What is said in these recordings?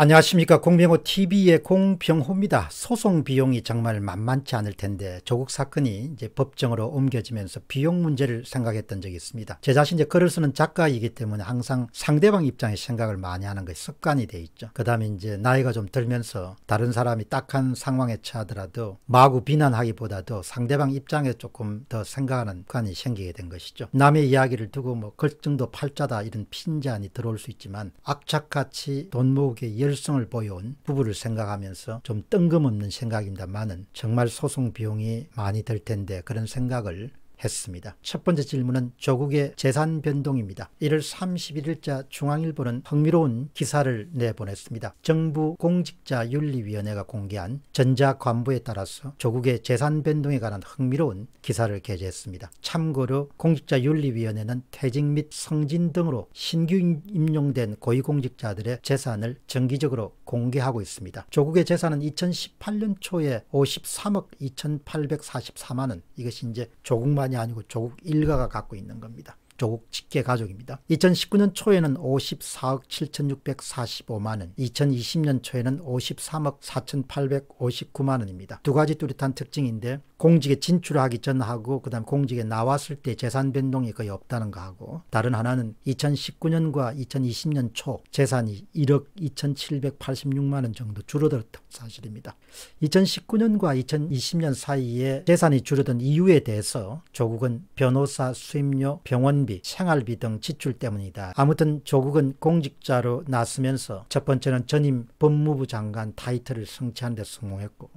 안녕하십니까 공병호 TV의 공병호입니다. 소송 비용이 정말 만만치 않을 텐데 조국 사건이 이제 법정으로 옮겨지면서 비용 문제를 생각했던 적이 있습니다. 제 자신 이제 글을 쓰는 작가이기 때문에 항상 상대방 입장에 생각을 많이 하는 것이 습관이 돼 있죠. 그다음에 이제 나이가 좀 들면서 다른 사람이 딱한 상황에 처하더라도 마구 비난하기보다도 상대방 입장에 조금 더 생각하는 습관이 생기게 된 것이죠. 남의 이야기를 두고 뭐걸증도 팔자다 이런 핀잔이 들어올 수 있지만 악착같이 돈 모으기에 열성을 보여온 부부를 생각하면서 좀 뜬금없는 생각입니다만은 정말 소송 비용이 많이 들 텐데 그런 생각을 했습니다. 첫 번째 질문은 조국의 재산 변동입니다. 1월 31일자 중앙일보는 흥미로운 기사를 내보냈습니다. 정부 공직자윤리위원회가 공개한 전자관보에 따라서 조국의 재산 변동에 관한 흥미로운 기사를 게재했습니다. 참고로 공직자윤리위원회는 퇴직 및 성진 등으로 신규 임용된 고위공직자들의 재산을 정기적으로 공개하고 있습니다. 조국의 재산은 2018년 초에 53억 2844만원 이것이 이제 조국만 만이 아니고 조국 일가가 갖고 있는 겁니다. 조국 직계 가족입니다. 2019년 초에는 54억 7,645만원, 2020년 초에는 53억 4,859만원입니다. 두 가지 뚜렷한 특징인데 공직에 진출하기 전하고 그 다음 공직에 나왔을 때 재산 변동이 거의 없다는 거하고 다른 하나는 2019년과 2020년 초 재산이 1억 2,786만원 정도 줄어들었던 사실입니다. 2019년과 2020년 사이에 재산이 줄어든 이유에 대해서 조국은 변호사 수임료, 병원 교통비, 생활비 등 지출 때문이다. 아무튼 조국은 공직자로 나서면서 첫 번째는 전임 법무부 장관 타이틀을 성취한 데 성공했고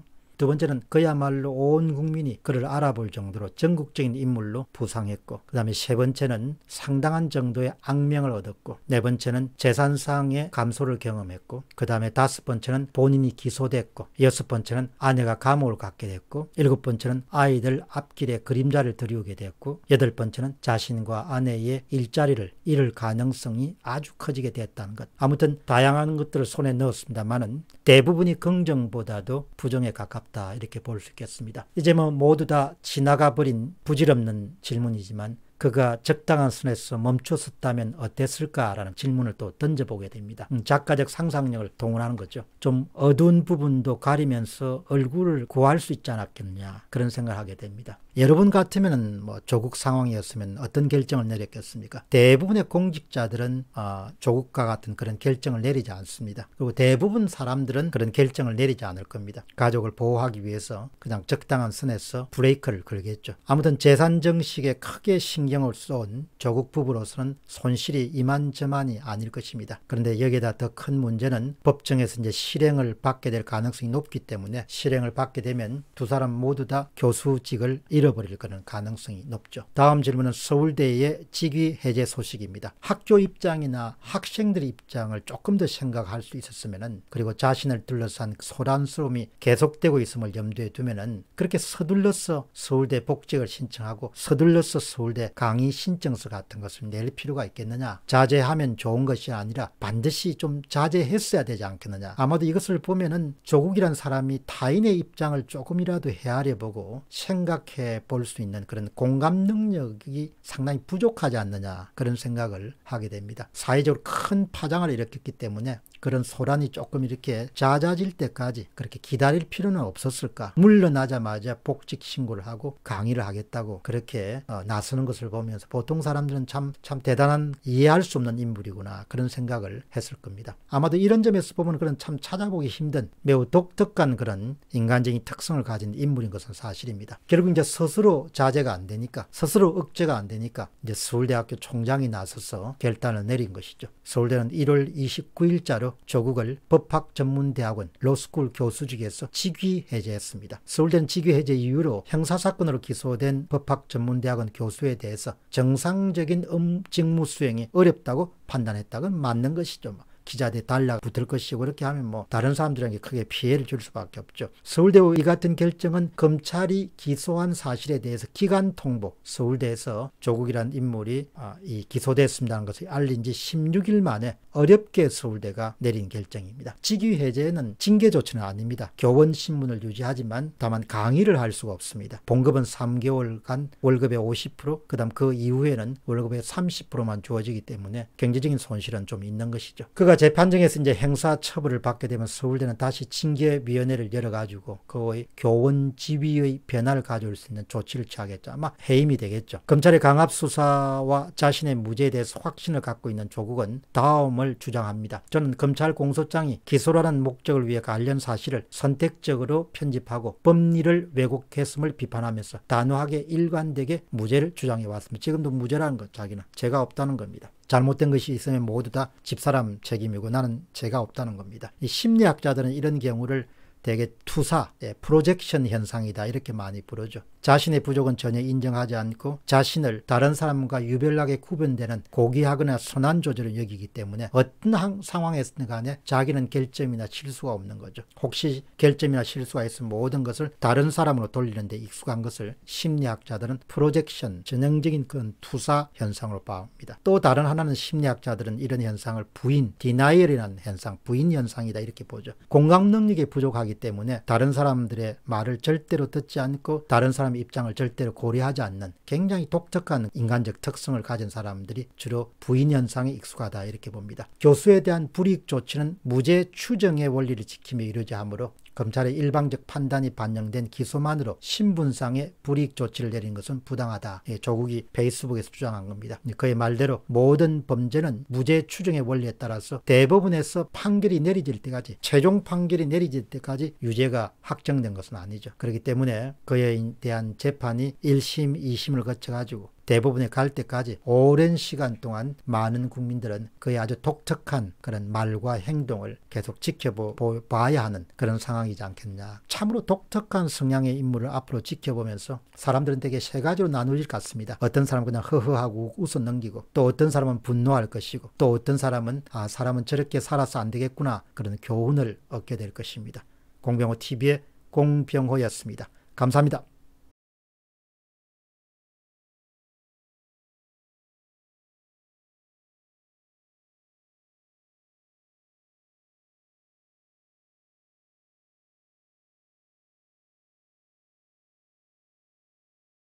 두 번째는 그야말로 온 국민이 그를 알아볼 정도로 전국적인 인물로 부상했고 그 다음에 세 번째는 상당한 정도의 악명을 얻었고 네 번째는 재산상의 감소를 경험했고 그 다음에 다섯 번째는 본인이 기소됐고 여섯 번째는 아내가 감옥을 갖게 됐고 일곱 번째는 아이들 앞길에 그림자를 들이우게 됐고 여덟 번째는 자신과 아내의 일자리를 잃을 가능성이 아주 커지게 됐다는 것 아무튼 다양한 것들을 손에 넣었습니다만은 대부분이 긍정보다도 부정에 가깝다. 없다 이렇게 볼 수 있겠습니다. 이제 뭐 모두 다 지나가 버린 부질없는 질문이지만 그가 적당한 선에서 멈춰섰다면 어땠을까라는 질문을 또 던져보게 됩니다. 음, 작가적 상상력을 동원하는 거죠. 좀 어두운 부분도 가리면서 얼굴을 구할 수 있지 않았겠냐 그런 생각을 하게 됩니다. 여러분 같으면 뭐 조국 상황이었으면 어떤 결정을 내렸겠습니까? 대부분의 공직자들은 어, 조국과 같은 그런 결정을 내리지 않습니다. 그리고 대부분 사람들은 그런 결정을 내리지 않을 겁니다. 가족을 보호하기 위해서 그냥 적당한 선에서 브레이크를 걸겠죠. 아무튼 재산 정식에 크게 신경을 쏜 조국 부부로서는 손실이 이만저만이 아닐 것입니다. 그런데 여기에다 더 큰 문제는 법정에서 이제 실행을 받게 될 가능성이 높기 때문에 실행을 받게 되면 두 사람 모두 다 교수직을 잃어버릴 것은 가능성이 높죠. 다음 질문은 서울대의 직위 해제 소식입니다. 학교 입장이나 학생들 입장을 조금 더 생각할 수 있었으면은 그리고 자신을 둘러싼 소란스러움이 계속되고 있음을 염두에 두면은 그렇게 서둘러서 서울대 복직을 신청하고 서둘러서 서울대 강의 신청서 같은 것을 낼 필요가 있겠느냐 자제하면 좋은 것이 아니라 반드시 좀 자제했어야 되지 않겠느냐 아마도 이것을 보면은 조국이란 사람이 타인의 입장을 조금이라도 헤아려 보고 생각해 볼수 있는 그런 공감 능력이 상당히 부족하지 않느냐 그런 생각을 하게 됩니다. 사회적으로 큰 파장을 일으켰기 때문에 그런 소란이 조금 이렇게 잦아질 때까지 그렇게 기다릴 필요는 없었을까. 물러나자마자 복직 신고를 하고 강의를 하겠다고 그렇게 어, 나서는 것을 보면서 보통 사람들은 참, 참 대단한 이해할 수 없는 인물이구나. 그런 생각을 했을 겁니다. 아마도 이런 점에서 보면 그런 참 찾아보기 힘든 매우 독특한 그런 인간적인 특성을 가진 인물인 것은 사실입니다. 결국 이제 스스로 자제가 안 되니까 스스로 억제가 안 되니까 이제 서울대학교 총장이 나서서 결단을 내린 것이죠. 서울대는 1월 29일자로 조국을 법학 전문대학원 로스쿨 교수직에서 직위 해제했습니다. 서울대는 직위 해제 이후로 형사사건으로 기소된 법학 전문대학원 교수에 대해서 정상적인 직무 수행이 어렵다고 판단했다건 맞는 것이죠. 뭐. 기자대 달라 붙을 것이고 그렇게 하면 뭐 다른 사람들에게 크게 피해를 줄 수밖에 없죠. 서울대의 이 같은 결정은 검찰이 기소한 사실에 대해서 기간 통보 서울대에서 조국이란 인물이 아, 이 기소됐습니다는 것을 알린 지 16일 만에 어렵게 서울대가 내린 결정입니다. 직위 해제는 징계 조치는 아닙니다. 교원 신문을 유지하지만 다만 강의를 할 수가 없습니다. 봉급은 3개월간 월급의 50% 그다음 그 이후에는 월급의 30%만 주어지기 때문에 경제적인 손실은 좀 있는 것이죠. 그가 서가 재판정에서 이제 행사 처벌을 받게 되면 서울대는 다시 징계위원회를 열어가지고 그의 교원 지위의 변화를 가져올 수 있는 조치를 취하겠죠. 아마 해임이 되겠죠. 검찰의 강압 수사와 자신의 무죄에 대해서 확신을 갖고 있는 조국은 다음을 주장합니다. 저는 검찰 공소장이 기소라는 목적을 위해 관련 사실을 선택적으로 편집하고 법리를 왜곡했음을 비판하면서 단호하게 일관되게 무죄를 주장해 왔습니다. 지금도 무죄라는 것 자기는 죄가 없다는 겁니다. 잘못된 것이 있으면 모두 다 집사람 책임이고 나는 죄가 없다는 겁니다. 이 심리학자들은 이런 경우를 대개 투사, 예, 프로젝션 현상이다 이렇게 많이 부르죠. 자신의 부족은 전혀 인정하지 않고 자신을 다른 사람과 유별나게 구분되는 고귀하거나 순한 조절을 여기기 때문에 어떤 상황에서 간에 자기는 결점이나 실수가 없는 거죠. 혹시 결점이나 실수가 있으면 모든 것을 다른 사람으로 돌리는 데 익숙한 것을 심리학자들은 프로젝션, 전형적인 그런 투사 현상으로 봐옵니다. 또 다른 하나는 심리학자들은 이런 현상을 부인, 디나이얼이라는 현상, 부인 현상이다 이렇게 보죠. 공감 능력이 부족하기 하기 때문에 다른 사람들의 말을 절대로 듣지 않고 다른 사람의 입장을 절대로 고려하지 않는 굉장히 독특한 인간적 특성을 가진 사람들이 주로 부인 현상에 익숙하다 이렇게 봅니다. 교수에 대한 불이익 조치는 무죄 추정의 원리를 지키며 이루어져 므로 검찰의 일방적 판단이 반영된 기소만으로 신분상의 불이익 조치를 내린 것은 부당하다. 예, 조국이 페이스북에서 주장한 겁니다. 그의 말대로 모든 범죄는 무죄 추정의 원리에 따라서 대법원에서 판결이 내려질 때까지 최종 판결이 내려질 때까지 유죄가 확정된 것은 아니죠. 그렇기 때문에 그에 대한 재판이 1심, 2심을 거쳐가지고 대부분에 갈 때까지 오랜 시간 동안 많은 국민들은 그의 아주 독특한 그런 말과 행동을 계속 지켜봐야 하는 그런 상황이지 않겠냐. 참으로 독특한 성향의 인물을 앞으로 지켜보면서 사람들은 되게 세 가지로 나눌 것 같습니다. 어떤 사람은 그냥 허허하고 웃어 넘기고 또 어떤 사람은 분노할 것이고 또 어떤 사람은 아 사람은 저렇게 살아서 안 되겠구나 그런 교훈을 얻게 될 것입니다. 공병호 TV의 공병호였습니다. 감사합니다.